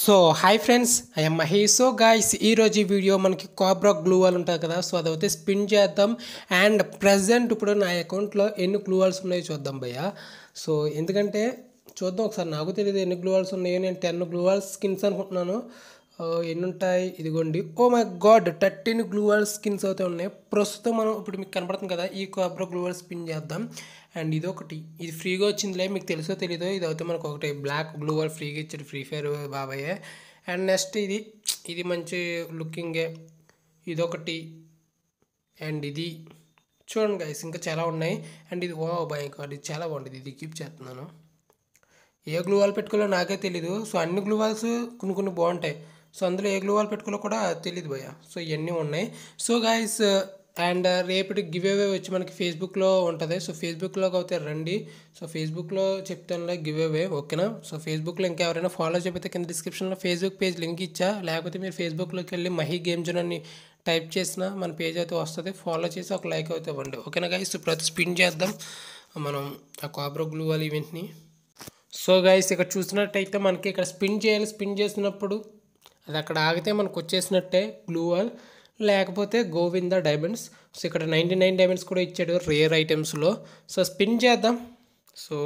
so hi friends I'm Mahesh so guys ఈరోజు ఈ video మనకి కాబ్రా గ్లూ వాల్ ఉంటుంది కదా సో అదైతే స్పిన్ చేద్దాం అండ్ ప్రజెంట్ ఇప్పుడు నా అకౌంట్లో ఎన్ని గ్లూ వాల్స్ ఉన్నాయో చూద్దాం భయ్య సో ఎందుకంటే చూద్దాం ఒకసారి నాకు తెలియదు ఎన్ని గ్లూ వాల్స్ ఉన్నాయో నేను టెన్ గ్లూ వాల్స్ స్కిన్స్ అనుకుంటున్నాను ఎన్ని ఉంటాయి ఇదిగోండి oh my God thirteen gloo wall skins అయితే ఉన్నాయి ప్రస్తుతం మనం ఇప్పుడు మీకు కనపడుతుంది కదా ఈ కాబ్రో గ్లూవల్ స్పిన్ చేద్దాం అండ్ ఇది ఒకటి ఇది ఫ్రీగా వచ్చిందిలే మీకు తెలుసో తెలీదో ఇది అయితే మనకు ఒకటి బ్లాక్ గ్లూవల్ ఫ్రీగా ఇచ్చాడు ఫ్రీ ఫైర్ బాబాయే అండ్ నెక్స్ట్ ఇది ఇది మంచి లుకింగే ఇదొకటి అండ్ ఇది చూడండి గైస్ ఇంకా చాలా ఉన్నాయి అండ్ ఇది ఓ బాయ్ కాదు ఇది చాలా బాగుంటుంది ఇది కీప్ చేస్తున్నాను ఏ గ్లూవాల్ పెట్టుకోవాలో నాకే తెలీదు సో అన్ని గ్లూవాల్స్ కొన్ని కొన్ని బాగుంటాయి సో అందులో ఏ గ్లూ వాల్ పెట్టుకోలో కూడా తెలియదు భయ సో ఇవన్నీ ఉన్నాయి సో గాయస్ అండ్ రేపటి గివ్ అవే వచ్చి మనకి ఫేస్బుక్లో ఉంటుంది సో ఫేస్బుక్లోకి అయితే రండి సో ఫేస్బుక్లో చెప్తానులే గివ్ అవే ఓకేనా సో ఫేస్బుక్లో ఇంకా ఎవరైనా ఫాలో చేయకపోతే కింద డిస్క్రిప్షన్లో ఫేస్బుక్ పేజ్ లింక్ ఇచ్చా లేకపోతే మీరు ఫేస్బుక్లోకి వెళ్ళి మహి గేమ్ జోన్ అని టైప్ చేసిన మన పేజ్ అయితే వస్తుంది ఫాలో చేసి ఒక లైక్ అయితే ఇవ్వండి ఓకేనా గైస్ ప్రతి స్పిన్ చేద్దాం మనం ఆ కాబ్రో గ్లూ వాళ్ళ ఈవెంట్ని సో గాయస్ ఇక్కడ చూసినట్టయితే మనకి ఇక్కడ స్పిన్ చేయాలి స్పిన్ చేసినప్పుడు అది అక్కడ ఆగితే మనకు వచ్చేసినట్టే గ్లూ వాల్ లేకపోతే గోవింద డైమండ్స్ సో ఇక్కడ నైంటీ నైన్ డైమండ్స్ కూడా ఇచ్చాడు రేర్ ఐటమ్స్లో సో స్పిన్ చేద్దాం సో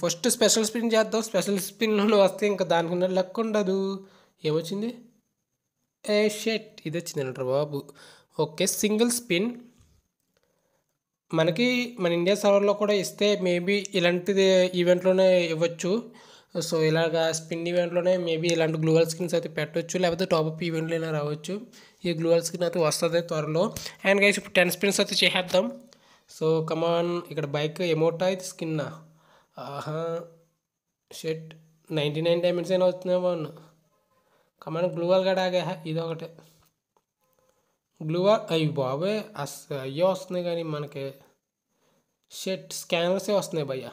ఫస్ట్ స్పెషల్ స్పిన్ చేద్దాం స్పెషల్ స్పిన్లో వస్తే ఇంకా దానికి లక్ ఉండదు ఏమొచ్చింది ఏ షెట్ ఇది వచ్చింది అంటారు బాబు ఓకే సింగిల్ స్పిన్ మనకి మన ఇండియా సర్వర్లో కూడా ఇస్తే మేబీ ఇలాంటిది ఈవెంట్లోనే ఇవ్వచ్చు సో ఇలాగ స్పిన్ ఈవెంట్లోనే మేబీ ఇలాంటి గ్లూవల్ స్కిన్స్ అయితే పెట్టవచ్చు లేకపోతే టాప్అప్ ఈవెంట్లు అయినా రావచ్చు ఈ గ్లూవల్ స్కిన్ అయితే వస్తుంది త్వరలో అండ్ గైస్ ఇప్పుడు టెన్ స్పిన్స్ అయితే చేసేద్దాం సో కమాన్ ఇక్కడ బైక్ ఎమోటా ఇది స్కిన్నా ఆహా షెట్ నైంటీ నైన్ డైమండ్స్ అయినా వస్తున్నాయి వస్తున్నామో కమాన్ గ్లూవల్ గడ్ ఆగా ఇది ఒకటే గ్లూవల్ అవి బాబే అస్ అయ్యో వస్తున్నాయి కానీ మనకి షెట్ స్కానర్సే వస్తున్నాయి భయ్యా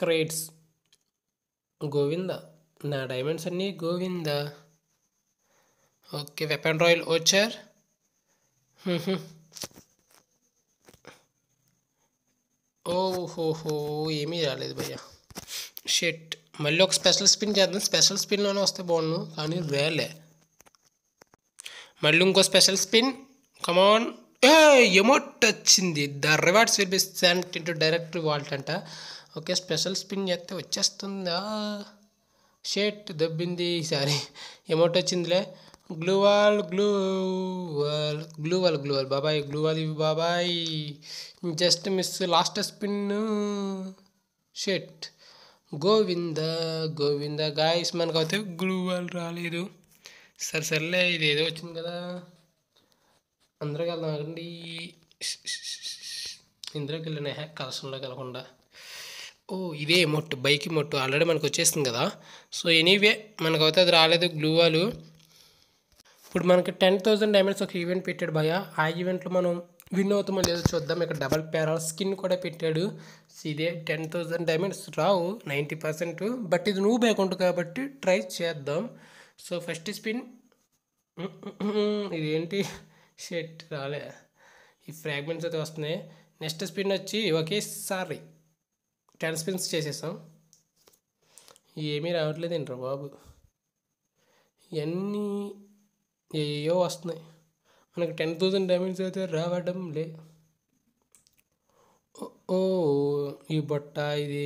क्रेट्स गोविंद ना डयमेंड्स अभी गोविंद ओके वेपन रायल ओचर ओहोहो यमी रे भैया शेट मल्ल स्पेषल स्पिंग स्पेषल स्पिन वस्ते बहुत का वे मल्ल इंको स्पेषल स्पिन कमा ఎమోట్ వచ్చింది the rewards will be sent into direct vault అంట ఓకే స్పెషల్ స్పిన్ చేస్తే వచ్చేస్తుందా షేట్ దబ్బింది ఈసారి ఎమోట్ వచ్చిందిలే గ్లూవాల్ గ్లూవాల్ గ్లూవాల్ గ్లూవాల్ బాబాయ్ గ్లూవాల్ ఇవి బాబాయ్ జస్ట్ మిస్ లాస్ట్ స్పిన్ షేట్ గోవింద గోవింద గాయస్ అయితే గ్లూవాల్ రాలేదు సరే సర్లే ఇది ఏదో వచ్చింది కదా అందరికి వెళ్దామండి ఇందులోకి వెళ్ళిన హ్యాక్ కలసంలో కలగకుండా ఓ ఇదే మొట్టు బైక్ మొట్టు ఆల్రెడీ మనకు వచ్చేసింది కదా సో ఎనీవే మనకైతే అది రాలేదు గ్లూ వాళ్ళు ఇప్పుడు మనకి టెన్ థౌసండ్ డైమండ్స్ ఒక ఈవెంట్ పెట్టాడు భయ ఆ ఈవెంట్లో మనం విన్ అవుతామో లేదో చూద్దాం ఇక్కడ డబల్ ప్యారాల్ స్కిన్ కూడా పెట్టాడు ఇదే టెన్ థౌసండ్ డైమండ్స్ రావు నైంటీ పర్సెంట్ బట్ ఇది నువ్వు అకౌంట్ కాబట్టి ట్రై చేద్దాం సో ఫస్ట్ స్పిన్ ఇదేంటి షెట్ రాలే ఈ ఫ్రాగ్మెంట్స్ అయితే వస్తున్నాయి నెక్స్ట్ స్పిన్ వచ్చి ఒకేసారి టెన్ స్పిన్స్ చేసేసాం ఏమీ రావట్లేదు ఏంట్రా బాబు ఇవన్నీ ఏయో వస్తున్నాయి మనకు టెన్ థౌసండ్ డ్యామేజ్ అయితే రావడం లే ఓ ఈ బొట్ట ఇది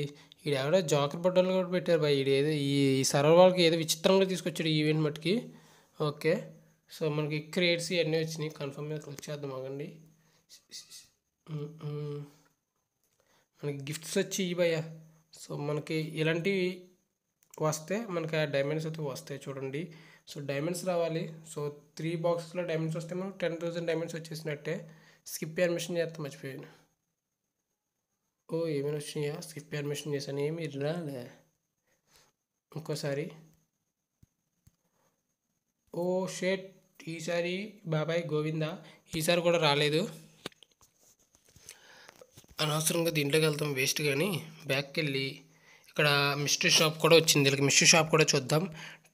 ఇది ఎవరో జాకర్ బొట్టలు కూడా పెట్టారు బాయ్ ఇది ఏదో ఈ సర్వర్ వాళ్ళకి ఏదో విచిత్రంగా తీసుకొచ్చాడు ఈవెంట్ మట్టుకి ఓకే సో మనకి క్రేట్స్ ఇవన్నీ వచ్చినాయి కన్ఫర్మ్ మీద క్లిక్ చేద్దాం ఆగండి మనకి గిఫ్ట్స్ వచ్చి భయ సో మనకి ఇలాంటివి వస్తే మనకి ఆ డైమండ్స్ అయితే వస్తాయి చూడండి సో డైమండ్స్ రావాలి సో త్రీ బాక్స్లో డైమండ్స్ వస్తే మనం టెన్ థౌసండ్ డైమండ్స్ వచ్చేసినట్టే స్కిప్ అడ్మిషన్ చేస్తాం మర్చిపోయాను ఓ ఏమైనా వచ్చినాయా స్కిప్ అడ్మిషన్ చేశాను ఏమి రాలే ఇంకోసారి ఓ షేట్ ఈసారి బాబాయ్ గోవింద ఈసారి కూడా రాలేదు అనవసరంగా దీంట్లోకి వెళ్తాం వేస్ట్ కానీ బ్యాక్కి వెళ్ళి ఇక్కడ మిస్ట్రీ షాప్ కూడా వచ్చింది వీళ్ళకి మిస్ట్రీ షాప్ కూడా చూద్దాం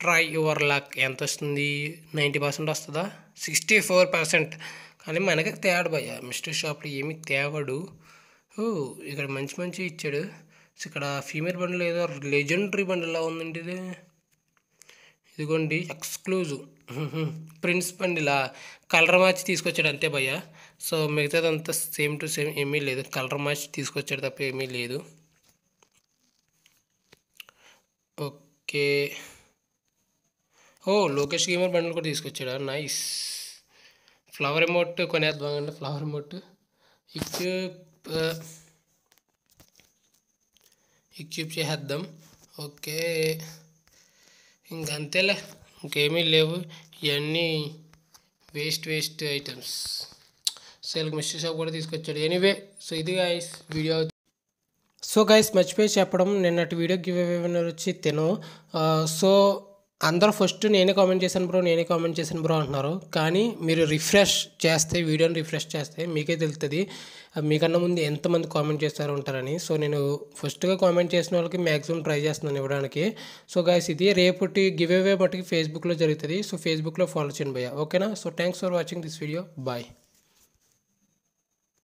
ట్రై యువర్ లక్ ఎంత వస్తుంది నైంటీ పర్సెంట్ వస్తుందా సిక్స్టీ ఫోర్ పర్సెంట్ కానీ మనకి తేడు భయ మిస్ట్రీ షాప్లో ఏమి తేవడు ఇక్కడ మంచి మంచి ఇచ్చాడు ఇక్కడ ఫీమేల్ బండ్లు ఏదో లెజెండరీ ఎలా ఉందండి ఇది ఇగోండి ఎక్స్క్లూజివ్ ప్రిన్స్ పండిలా కలర్ మచ్ తీసుకొచ్చారు అంతే బయ్యా సో మిగతాదంతా సేమ్ టు సేమ్ ఏమీ లేదు కలర్ మచ్ తీసుకొచ్చారు తప్ప ఏమీ లేదు ఓకే ఓ లోకేష్ గేమర్ బండిల్ కొడుతుకొచ్చారు నైస్ ఫ్లవర్ ఎమోట్ కొనేద్దాం అంటే ఫ్లవర్ ఎమోట్ ఈక్విప్ ఈక్విప్ చేద్దాం ఓకే ఇంకంతేలే ఇంకేమీ లేవు ఇవన్నీ వేస్ట్ వేస్ట్ ఐటమ్స్ సో ఇలా మిస్టర్ షాప్ కూడా తీసుకొచ్చాడు ఎనీవే సో ఇది గాయస్ వీడియో సో గైస్ మర్చిపోయి చెప్పడం నిన్నటి వీడియో గివ్ వచ్చి తిను సో అందరూ ఫస్ట్ నేనే కామెంట్ చేశాను బ్రో నేనే కామెంట్ చేశాను బ్రో అంటున్నారు కానీ మీరు రిఫ్రెష్ చేస్తే వీడియోని రిఫ్రెష్ చేస్తే మీకే తెలుస్తుంది మీకన్నా ముందు ఎంతమంది కామెంట్ చేస్తారు ఉంటారని సో నేను ఫస్ట్గా కామెంట్ చేసిన వాళ్ళకి మ్యాక్సిమం ట్రై చేస్తున్నాను ఇవ్వడానికి సో గాయస్ ఇది రేపటి గివ్ అవే మటుకి ఫేస్బుక్లో జరుగుతుంది సో ఫేస్బుక్లో ఫాలో చేయండి భయ్య ఓకేనా so thanks for watching this video bye